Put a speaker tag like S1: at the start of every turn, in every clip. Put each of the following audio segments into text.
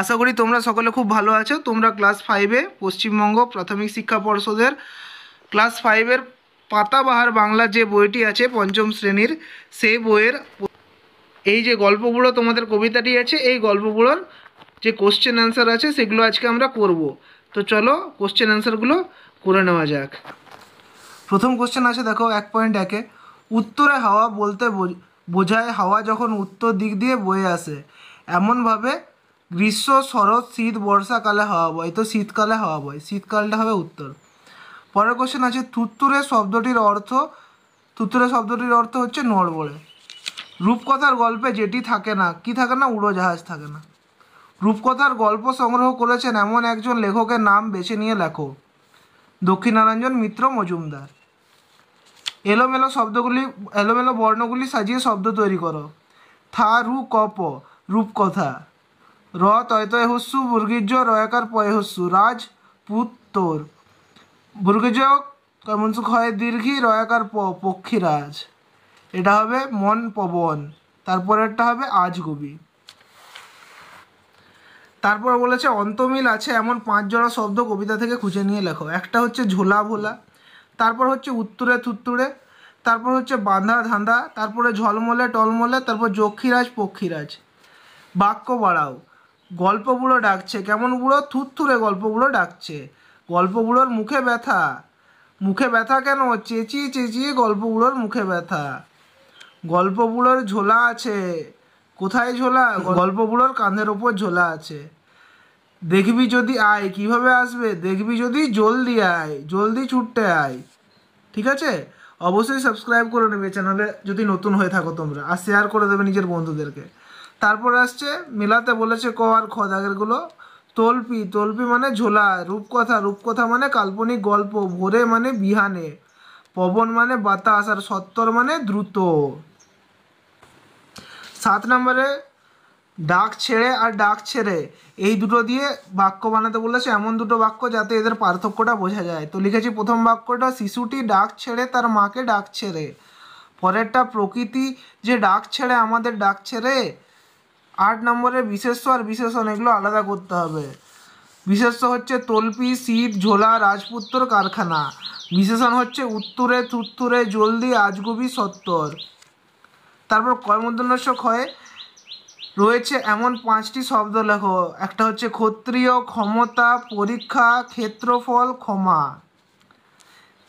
S1: আশা করি তোমরা সকলে খুব ভালো আছো তোমরা ক্লাস ফাইভে পশ্চিমবঙ্গ প্রাথমিক শিক্ষা পর্ষদের ক্লাস ফাইভের পাতাবাহার বাংলা যে বইটি আছে পঞ্চম শ্রেণীর সেই বইয়ের এই যে গল্পগুলো তোমাদের কবিতাটি আছে এই গল্পগুলোর যে কোশ্চেন অ্যান্সার আছে সেগুলো আজকে আমরা করব তো চলো কোশ্চেন অ্যান্সারগুলো করে নেওয়া যাক প্রথম কোশ্চেন আছে দেখো এক পয়েন্ট একে উত্তরে হাওয়া বলতে বোঝায় হাওয়া যখন উত্তর দিক দিয়ে বয়ে আসে এমনভাবে গ্রীষ্ম শরৎ শীত বর্ষাকালে হাওয়া বয় তো শীতকালে হাওয়া বয় শীতকালটা হবে উত্তর পরের কোশ্চেন আছে থুত্তুরে শব্দটির অর্থ থুত্তুরে শব্দটির অর্থ হচ্ছে নড়বড়ে রূপকথার গল্পে যেটি থাকে না কি থাকে না উড়োজাহাজ থাকে না রূপকথার গল্প সংগ্রহ করেছেন এমন একজন লেখকের নাম বেছে নিয়ে লেখো দক্ষিণারঞ্জন মিত্র মজুমদার এলোমেলো শব্দগুলি এলোমেলো বর্ণগুলি সাজিয়ে শব্দ তৈরি করো থা রু কপ রূপকথা র তয়তয় হুস্সু বুর্গিজ রয়াকার পয় হুস্সু রাজ পুত্তর বুর্গিজ কর্মসুখ হয় দীর্ঘি রয়াকার প পক্ষীরাজ এটা হবে মন পবন তারপরেরটা হবে আজগুবি তারপর বলেছে অন্তমিল আছে এমন পাঁচ জোড়া শব্দ কবিতা থেকে খুঁজে নিয়ে লেখো একটা হচ্ছে ঝোলা ভোলা তারপর হচ্ছে উত্তুরে থুত্তুরে তারপর হচ্ছে বাঁধা ধাঁধা তারপরে ঝলমলে টলমলে তারপর যক্ষীরাজ পক্ষীরাজ বাক্য বাড়াও গল্পগুলো ডাকছে কেমন বুড়ো থুরথুরে গল্পগুলো ডাকছে গল্পগুলোর মুখে ব্যথা মুখে ব্যথা কেন চেঁচিয়ে চেঁচিয়ে গল্পগুলোর মুখে ব্যথা গল্পগুলোর ঝোলা আছে কোথায় ঝোলা গল্পগুলোর কাঁধের ওপর ঝোলা আছে দেখবি যদি আয় কিভাবে আসবে দেখবি যদি জলদি আয় জলদি ছুটতে আয় ঠিক আছে অবশ্যই সাবস্ক্রাইব করে নেবে চ্যানেলে যদি নতুন হয়ে থাকো তোমরা আর শেয়ার করে দেবে নিজের বন্ধুদেরকে তারপর আসছে মেলাতে বলেছে ক আর খ দাগেরগুলো তলপি তলপি মানে ঝোলা রূপকথা রূপকথা মানে কাল্পনিক গল্প ভোরে মানে বিহানে পবন মানে বাতাস আর সত্তর মানে দ্রুত সাত নম্বরে ডাক ছেড়ে আর ডাক ছেড়ে এই দুটো দিয়ে বাক্য বানাতে বলেছে এমন দুটো বাক্য যাতে এদের পার্থক্যটা বোঝা যায় তো লিখেছি প্রথম বাক্যটা শিশুটি ডাক ছেড়ে তার মাকে ডাক ছেড়ে পরেরটা প্রকৃতি যে ডাক ছেড়ে আমাদের ডাক ছেড়ে আট নম্বরে বিশেষ আর বিশেষণ এগুলো আলাদা করতে হবে বিশেষ্য হচ্ছে তলপি শিব ঝোলা রাজপুত্র কারখানা বিশেষণ হচ্ছে উত্তরে থুত্তুরে জলদি আজগুবি সত্তর তারপর কর্মদন্যস্য ক্ষয়ে রয়েছে এমন পাঁচটি শব্দ লেখো একটা হচ্ছে ক্ষত্রিয় ক্ষমতা পরীক্ষা ক্ষেত্রফল ক্ষমা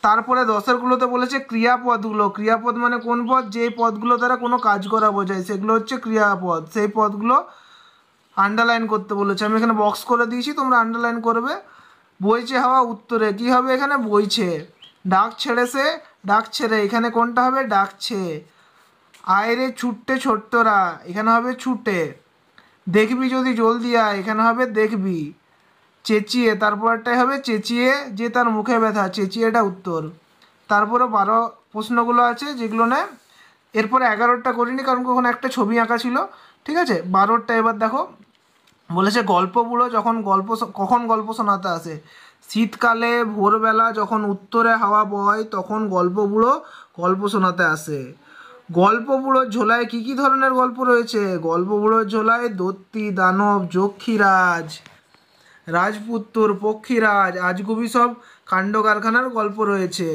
S1: তারপরে দশেরগুলোতে বলেছে ক্রিয়াপদগুলো ক্রিয়াপদ মানে কোন পদ যেই পদগুলো দ্বারা কোনো কাজ করা বোঝায় সেগুলো হচ্ছে ক্রিয়াপদ সেই পদগুলো আন্ডারলাইন করতে বলেছে আমি এখানে বক্স করে দিয়েছি তোমরা আন্ডারলাইন করবে বইছে হাওয়া উত্তরে কি হবে এখানে বইছে ডাক ছেড়ে সে ডাক ছেড়ে এখানে কোনটা হবে ডাকছে আয়রে ছুটতে ছোট্টরা এখানে হবে ছুটে দেখবি যদি জলদি আয় এখানে হবে দেখবি চেঁচিয়ে তারপরটাই হবে চেঁচিয়ে যে তার মুখে ব্যথা চেঁচিয়েটা উত্তর তারপরে বারো প্রশ্নগুলো আছে যেগুলো না এরপরে এগারোটা করিনি কারণ কখন একটা ছবি আঁকা ছিল ঠিক আছে বারোটা এবার দেখো বলেছে গল্প বুড়ো যখন গল্প কখন গল্প শোনাতে আসে শীতকালে ভোরবেলা যখন উত্তরে হাওয়া বয় তখন গল্প বুড়ো গল্প শোনাতে আসে গল্প বুড়োর ঝোলায় কী কী ধরনের গল্প রয়েছে গল্প বুড়োর ঝোলায় দত্তি দানব যক্ষীরাজ রাজপুত্তর পক্ষীরাজ আজগুবি সব কাণ্ড কারখানার গল্প রয়েছে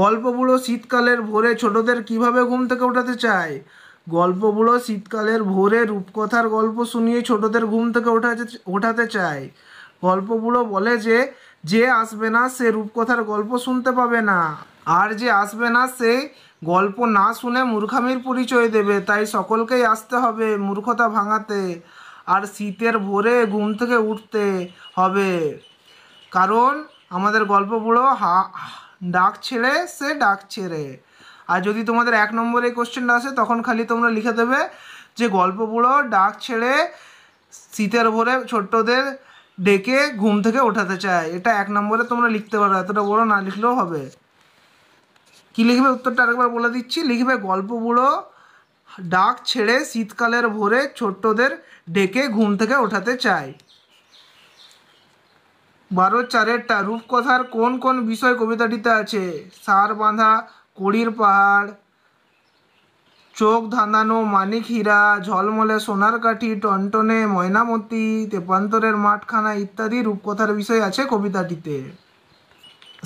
S1: গল্পগুলো শীতকালের ভোরে ছোটদের কিভাবে ঘুম থেকে ওঠাতে চায় গল্পগুলো শীতকালের ভোরে রূপকথার গল্প শুনিয়ে ছোটদের ঘুম থেকে ওঠাতে ওঠাতে চায় গল্পগুলো বলে যে যে আসবে না সে রূপকথার গল্প শুনতে পাবে না আর যে আসবে না সে গল্প না শুনে মূর্খামির পরিচয় দেবে তাই সকলকেই আসতে হবে মূর্খতা ভাঙাতে আর শীতের ভোরে ঘুম থেকে উঠতে হবে কারণ আমাদের গল্প গল্পগুলো হা ডাক ছেড়ে সে ডাক ছেড়ে আর যদি তোমাদের এক নম্বরে কোশ্চেনটা আসে তখন খালি তোমরা লিখে দেবে যে গল্প গল্পগুলো ডাক ছেড়ে শীতের ভোরে ছোট্টদের ডেকে ঘুম থেকে ওঠাতে চায় এটা এক নম্বরে তোমরা লিখতে পারো এতটা বড় না লিখলেও হবে কি লিখবে উত্তরটা আরেকবার বলে দিচ্ছি লিখবে গল্প বুড়ো ডাক ছেড়ে শীতকালের ভোরে ছোট্টদের ডেকে ঘুম থেকে ওঠাতে চাই বারো চারেরটা রূপকথার কোন কোন বিষয় কবিতাটিতে আছে সার বাঁধা কড়ির পাহাড় চোখ ধাঁধানো মানিক হীরা ঝলমলে সোনার কাঠি টনটনে ময়নামতি তেপান্তরের মাঠখানা ইত্যাদি রূপকথার বিষয় আছে কবিতাটিতে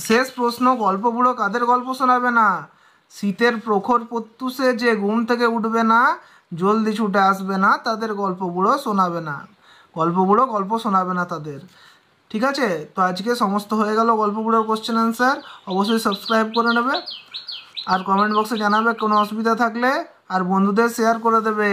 S1: শেষ প্রশ্ন গল্পগুলো কাদের গল্প শোনাবে না শীতের প্রখর প্রত্যুষে যে ঘুম থেকে উঠবে না জলদি ছুটে আসবে না তাদের গল্পগুলো শোনাবে না গল্পগুলো গল্প শোনাবে না তাদের ঠিক আছে তো আজকে সমস্ত হয়ে গেল গল্পগুলোর কোশ্চেন অ্যান্সার অবশ্যই সাবস্ক্রাইব করে নেবে আর কমেন্ট বক্সে জানাবে কোনো অসুবিধা থাকলে আর বন্ধুদের শেয়ার করে দেবে